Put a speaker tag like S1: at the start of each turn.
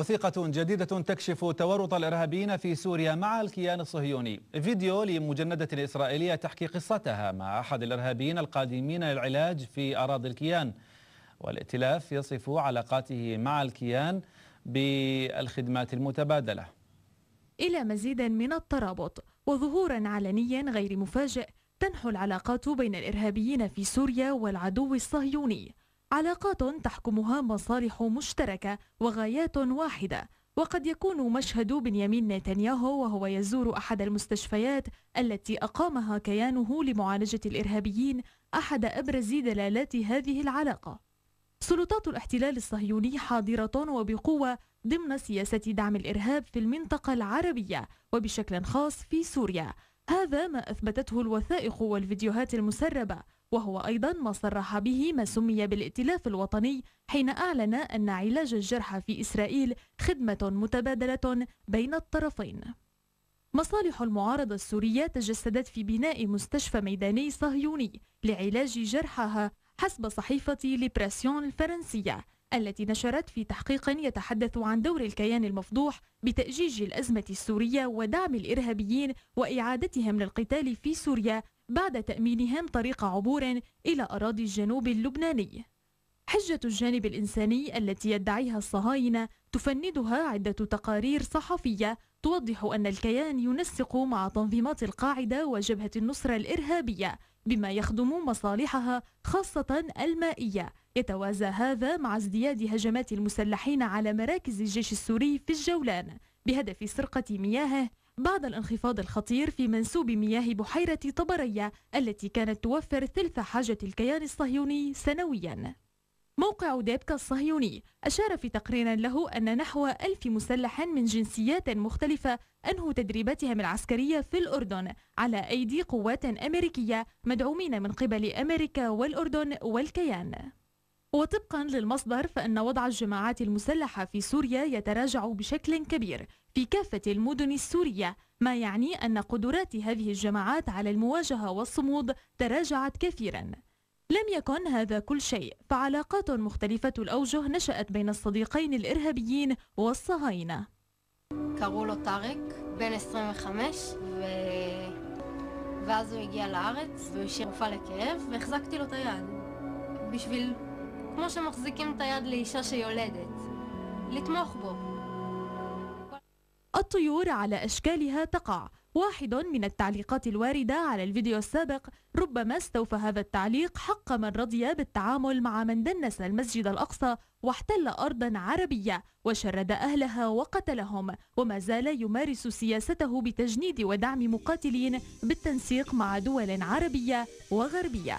S1: وثيقة جديدة تكشف تورط الإرهابيين في سوريا مع الكيان الصهيوني فيديو لمجندة إسرائيلية تحكي قصتها مع أحد الإرهابيين القادمين للعلاج في أراضي الكيان والائتلاف يصف علاقاته مع الكيان بالخدمات المتبادلة
S2: إلى مزيد من الترابط وظهورا علنيا غير مفاجئ تنحو العلاقات بين الإرهابيين في سوريا والعدو الصهيوني علاقات تحكمها مصالح مشتركة وغايات واحدة وقد يكون مشهد بنيامين نتنياهو وهو يزور أحد المستشفيات التي أقامها كيانه لمعالجة الإرهابيين أحد أبرز دلالات هذه العلاقة سلطات الاحتلال الصهيوني حاضرة وبقوة ضمن سياسة دعم الإرهاب في المنطقة العربية وبشكل خاص في سوريا هذا ما أثبتته الوثائق والفيديوهات المسربة وهو أيضا ما صرح به ما سمي بالائتلاف الوطني حين أعلن أن علاج الجرحى في إسرائيل خدمة متبادلة بين الطرفين مصالح المعارضة السورية تجسدت في بناء مستشفى ميداني صهيوني لعلاج جرحاها حسب صحيفة ليبراسيون الفرنسية التي نشرت في تحقيق يتحدث عن دور الكيان المفضوح بتأجيج الأزمة السورية ودعم الإرهابيين وإعادتهم للقتال في سوريا بعد تأمينهم طريق عبور إلى أراضي الجنوب اللبناني حجة الجانب الإنساني التي يدعيها الصهاينة تفندها عدة تقارير صحفية توضح أن الكيان ينسق مع تنظيمات القاعدة وجبهة النصرة الإرهابية بما يخدم مصالحها خاصة المائية يتوازى هذا مع ازدياد هجمات المسلحين على مراكز الجيش السوري في الجولان بهدف سرقة مياهه بعد الانخفاض الخطير في منسوب مياه بحيرة طبرية التي كانت توفر ثلث حاجة الكيان الصهيوني سنويا موقع دابكا الصهيوني أشار في تقرير له أن نحو ألف مسلح من جنسيات مختلفة أنهوا تدريباتهم العسكرية في الأردن على أيدي قوات أمريكية مدعومين من قبل أمريكا والأردن والكيان وطبقا للمصدر فإن وضع الجماعات المسلحة في سوريا يتراجع بشكل كبير في كافة المدن السورية ما يعني أن قدرات هذه الجماعات على المواجهة والصمود تراجعت كثيرا لم يكن هذا كل شيء فعلاقات مختلفة الأوجه نشأت بين الصديقين الإرهابيين والصهاينة
S3: كارولو طارق بين 25, و ואז הוא הגיע לארץ והוא השאיר רופאה לכאב, והחזקתי לו את היד בשביל כמו שמחזיקים את היד לאישה שיולדת. לתמוך בו.
S2: الطيور على أشكالها تقع واحد من التعليقات الواردة على الفيديو السابق ربما استوفى هذا التعليق حق من رضي بالتعامل مع من دنس المسجد الأقصى واحتل أرضا عربية وشرد أهلها وقتلهم وما زال يمارس سياسته بتجنيد ودعم مقاتلين بالتنسيق مع دول عربية وغربية